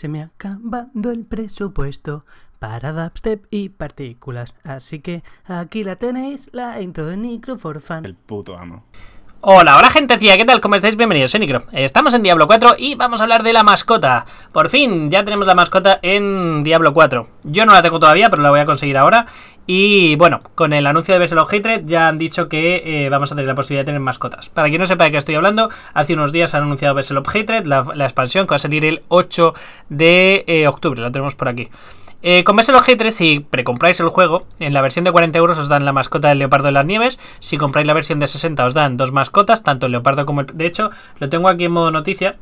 Se me ha acabado el presupuesto para dubstep y partículas. Así que aquí la tenéis, la intro de Nicro El puto amo. Hola, hola gentecilla, ¿qué tal? ¿Cómo estáis? Bienvenidos, soy Nicro. Estamos en Diablo 4 y vamos a hablar de la mascota. Por fin, ya tenemos la mascota en Diablo 4. Yo no la tengo todavía, pero la voy a conseguir ahora. Y bueno, con el anuncio de Bessel Hatred ya han dicho que eh, vamos a tener la posibilidad de tener mascotas. Para quien no sepa de qué estoy hablando, hace unos días han anunciado Bessel Hatred, la, la, expansión que va a salir el 8 de eh, octubre. la tenemos por aquí. Eh, los si precompráis el juego. En la versión de 40 euros os dan la mascota del leopardo de las nieves. Si compráis la versión de 60 os dan dos mascotas, tanto el leopardo como el... De hecho, lo tengo aquí en modo noticia,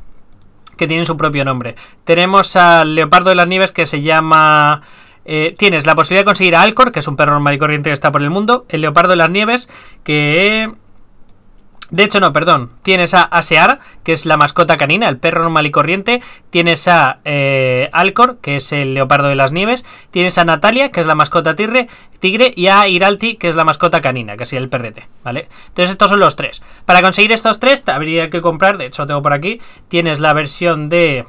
que tienen su propio nombre. Tenemos al leopardo de las nieves que se llama... Eh, tienes la posibilidad de conseguir a Alcor, que es un perro normal y corriente que está por el mundo. El leopardo de las nieves, que de hecho, no, perdón. Tienes a Asear, que es la mascota canina, el perro normal y corriente. Tienes a eh, Alcor, que es el leopardo de las nieves. Tienes a Natalia, que es la mascota tigre, tigre. Y a Iralti, que es la mascota canina, que es el perrete. ¿Vale? Entonces, estos son los tres. Para conseguir estos tres, habría que comprar. De hecho, tengo por aquí. Tienes la versión de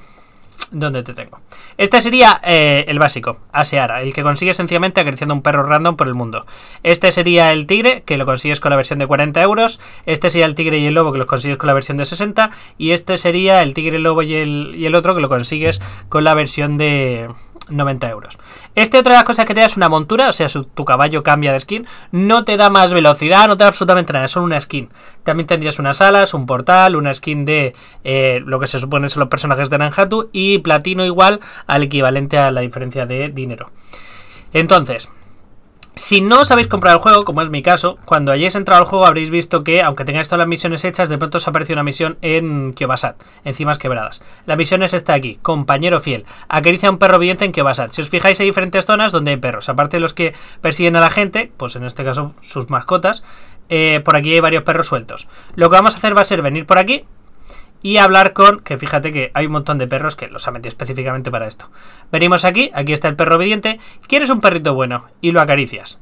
¿Dónde te tengo? Este sería eh, el básico, Aseara, el que consigues sencillamente acariciando un perro random por el mundo. Este sería el tigre, que lo consigues con la versión de 40 euros. Este sería el tigre y el lobo, que los consigues con la versión de 60. Y este sería el tigre, el lobo y el otro, que lo consigues con la versión de, 90 euros. Este otra de las cosas que te da es una montura, o sea, tu caballo cambia de skin, no te da más velocidad, no te da absolutamente nada, es solo una skin. También tendrías unas alas, un portal, una skin de eh, lo que se supone son los personajes de Nanjatu y platino igual al equivalente a la diferencia de dinero. Entonces, si no os habéis comprado el juego, como es mi caso, cuando hayáis entrado al juego habréis visto que, aunque tengáis todas las misiones hechas, de pronto os aparece una misión en Kiobasat, encimas quebradas. La misión es esta aquí, compañero fiel. Acaricia a un perro viviente en Kiobasat. Si os fijáis, hay diferentes zonas donde hay perros. Aparte de los que persiguen a la gente, pues en este caso sus mascotas, eh, por aquí hay varios perros sueltos. Lo que vamos a hacer va a ser venir por aquí, y hablar con, que fíjate que hay un montón de perros que los ha metido específicamente para esto. Venimos aquí, aquí está el perro obediente, quieres un perrito bueno y lo acaricias.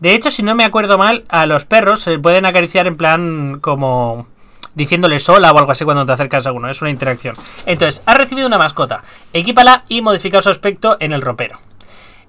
De hecho, si no me acuerdo mal, a los perros se pueden acariciar en plan como diciéndole sola o algo así cuando te acercas a uno, es una interacción. Entonces, has recibido una mascota, equípala y modifica su aspecto en el ropero.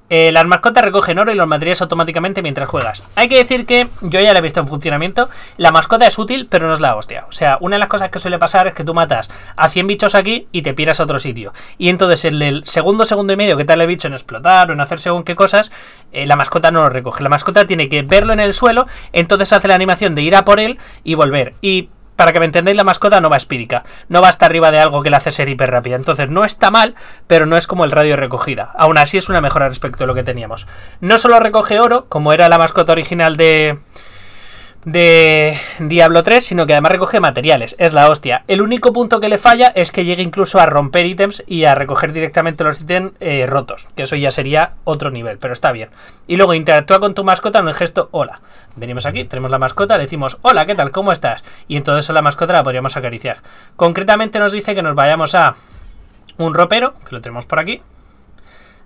Eh, las mascotas recogen oro y los materiales automáticamente mientras juegas. Hay que decir que yo ya la he visto en funcionamiento. La mascota es útil, pero no es la hostia. O sea, una de las cosas que suele pasar es que tú matas a 100 bichos aquí y te piras a otro sitio. Y entonces en el segundo, segundo y medio que tal el bicho en explotar o en hacer según qué cosas, eh, la mascota no lo recoge. La mascota tiene que verlo en el suelo, entonces hace la animación de ir a por él y volver. Y para que me entendáis, la mascota no va espírica, no va hasta arriba de algo que la hace ser hiper rápida. Entonces no está mal, pero no es como el radio recogida. Aún así es una mejora respecto a lo que teníamos. No solo recoge oro, como era la mascota original de, de Diablo 3, sino que además recoge materiales. Es la hostia. El único punto que le falla es que llegue incluso a romper ítems y a recoger directamente los ítems eh, rotos, que eso ya sería otro nivel, pero está bien. Y luego interactúa con tu mascota en el gesto hola. Venimos aquí, tenemos la mascota, le decimos hola, ¿qué tal? ¿Cómo estás? Y entonces a la mascota la podríamos acariciar. Concretamente nos dice que nos vayamos a un ropero, que lo tenemos por aquí.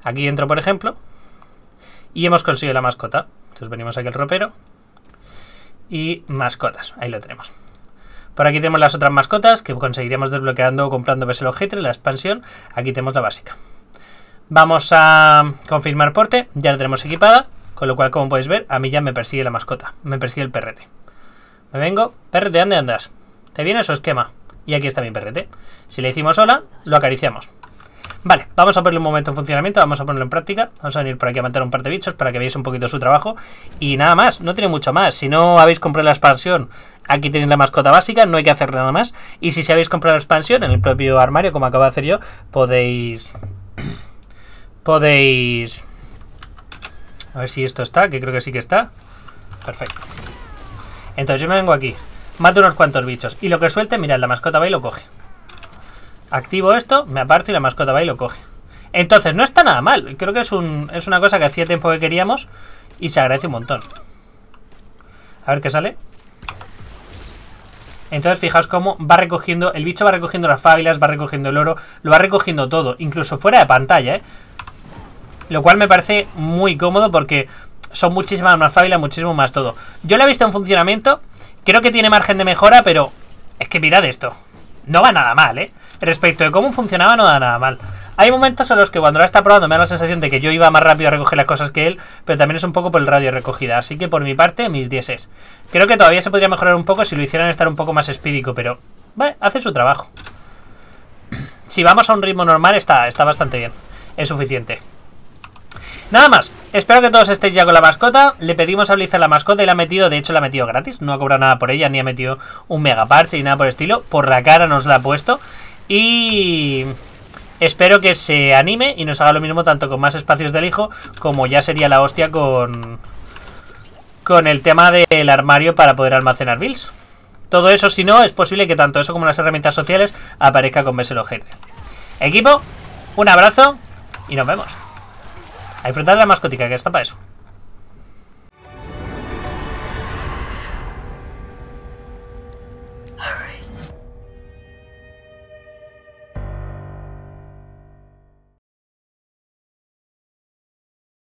Aquí dentro por ejemplo. Y hemos conseguido la mascota. Entonces venimos aquí al ropero y mascotas. Ahí lo tenemos. Por aquí tenemos las otras mascotas que conseguiremos desbloqueando o comprando el la expansión. Aquí tenemos la básica. Vamos a confirmar porte. Ya la tenemos equipada. Con lo cual, como podéis ver, a mí ya me persigue la mascota. Me persigue el perrete. Me vengo. Perrete, ¿dónde andas? ¿Te viene su esquema? Y aquí está mi perrete. Si le hicimos hola, lo acariciamos. Vale, vamos a ponerle un momento en funcionamiento, vamos a ponerlo en práctica. Vamos a venir por aquí a matar un par de bichos para que veáis un poquito su trabajo. Y nada más, no tiene mucho más. Si no habéis comprado la expansión, aquí tenéis la mascota básica, no hay que hacer nada más. Y si, si habéis comprado la expansión en el propio armario, como acabo de hacer yo, podéis... podéis... A ver si esto está, que creo que sí que está. Perfecto. Entonces yo me vengo aquí, mato unos cuantos bichos. Y lo que suelte, mirad, la mascota va y lo coge. Activo esto, me aparto y la mascota va y lo coge. Entonces, no está nada mal. Creo que es, un, es una cosa que hacía tiempo que queríamos y se agradece un montón. A ver qué sale. Entonces, fijaos cómo va recogiendo, el bicho va recogiendo las fábilas, va recogiendo el oro, lo va recogiendo todo, incluso fuera de pantalla, ¿eh? Lo cual me parece muy cómodo porque son muchísimas más fábilas, muchísimo más todo. Yo lo he visto en funcionamiento, creo que tiene margen de mejora, pero es que mirad esto. No va nada mal, ¿eh? respecto de cómo funcionaba no da nada mal. Hay momentos en los que cuando la está probando me da la sensación de que yo iba más rápido a recoger las cosas que él, pero también es un poco por el radio recogida, así que por mi parte mis 10 es... Creo que todavía se podría mejorar un poco si lo hicieran estar un poco más espídico, pero vale, hace su trabajo. Si vamos a un ritmo normal está, está bastante bien, es suficiente. Nada más, espero que todos estéis ya con la mascota. Le pedimos a Blizzard la mascota y la ha metido, de hecho la ha metido gratis, no ha cobrado nada por ella, ni ha metido un mega parche ni nada por el estilo. Por la cara nos la ha puesto. Y espero que se anime y nos haga lo mismo tanto con más espacios del hijo como ya sería la hostia con, con el tema del armario para poder almacenar bills Todo eso, si no, es posible que tanto eso como las herramientas sociales aparezca con Bessel Equipo, un abrazo y nos vemos. A disfrutar la mascotica que está para eso.